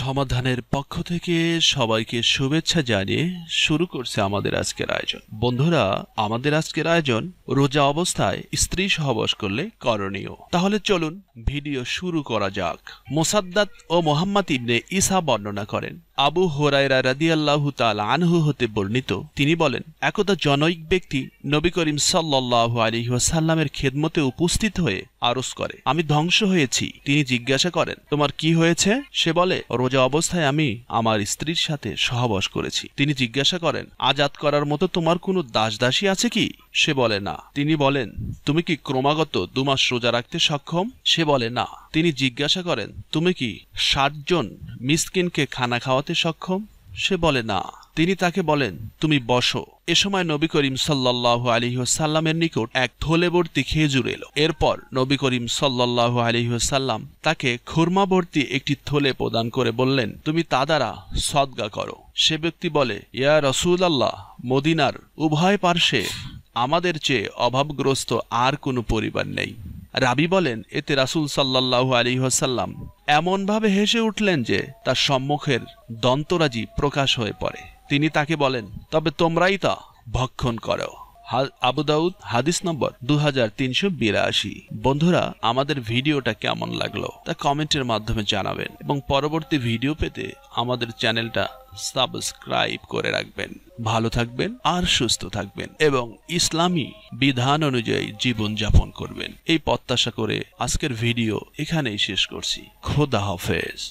সমাধানের পক্ষ থেকে সবাইকে শুভেচ্ছা জানিয়ে শুরু করছে আমাদের আজকের আয়োজন বন্ধুরা আমাদের আজকের আয়োজন রোজা অবস্থায় স্ত্রী সহবাস করলে করণীয় তাহলে চলুন ভিডিও শুরু করা যাক মোসাদ্দাত ও মোহাম্মদ ইবনে ইসা বর্ণনা করেন আবু হোরাইরা রাদিয়াল্লাহু তাল আনহু হতে বর্ণিত তিনি বলেন একদা জনৈক ব্যক্তি নবী করিম সাল্লাহ আলহিহাসাল্লামের খেদমতে উপস্থিত হয়ে আরস করে আমি ধ্বংস হয়েছি তিনি জিজ্ঞাসা করেন তোমার কি হয়েছে সে বলে রোজা অবস্থায় আমি আমার স্ত্রীর সাথে সহবাস করেছি তিনি জিজ্ঞাসা করেন আজাদ করার মতো তোমার কোনো দাসদাসী আছে কি সে বলে না তিনি বলেন তুমি কি ক্রমাগত দুমাস রোজা রাখতে সক্ষম সে বলে না তিনি জিজ্ঞাসা করেন তুমি কি ষাটজন মিসকিনকে খানা খাওয়াতে সক্ষম সে বলে না তিনি তাকে বলেন তুমি বসো এ সময় নবী করিম সাল্লাহু আলিহাসাল্লামের নিকট এক থলেবর্তী খেজুর এলো এরপর নবী করিম সাল্লাহু আলিহাসাল্লাম তাকে খুরমাবর্তি একটি থলে প্রদান করে বললেন তুমি তা দ্বারা সদ্গা করো সে ব্যক্তি বলে ইয়া রসুল আল্লাহ মদিনার উভয় পার্শ্বে আমাদের চেয়ে অভাবগ্রস্ত আর কোনো পরিবার নেই রাবি বলেন এতে রাসুল সাল্লাহ আলী হাসাল্লাম এমনভাবে হেসে উঠলেন যে তার সম্মুখের দন্তরাজি প্রকাশ হয়ে পড়ে তিনি তাকে বলেন তবে তোমরাই তা ভক্ষণ করো আবু দাউদ হাদিস নম্বর দু বন্ধুরা আমাদের ভিডিওটা কেমন লাগলো তা কমেন্টের মাধ্যমে জানাবেন এবং পরবর্তী ভিডিও পেতে আমাদের চ্যানেলটা সাবস্ক্রাইব করে রাখবেন ভালো থাকবেন আর সুস্থ থাকবেন এবং ইসলামী বিধান অনুযায়ী জীবন যাপন করবেন এই প্রত্যাশা করে আজকের ভিডিও এখানেই শেষ করছি খোদা হাফেজ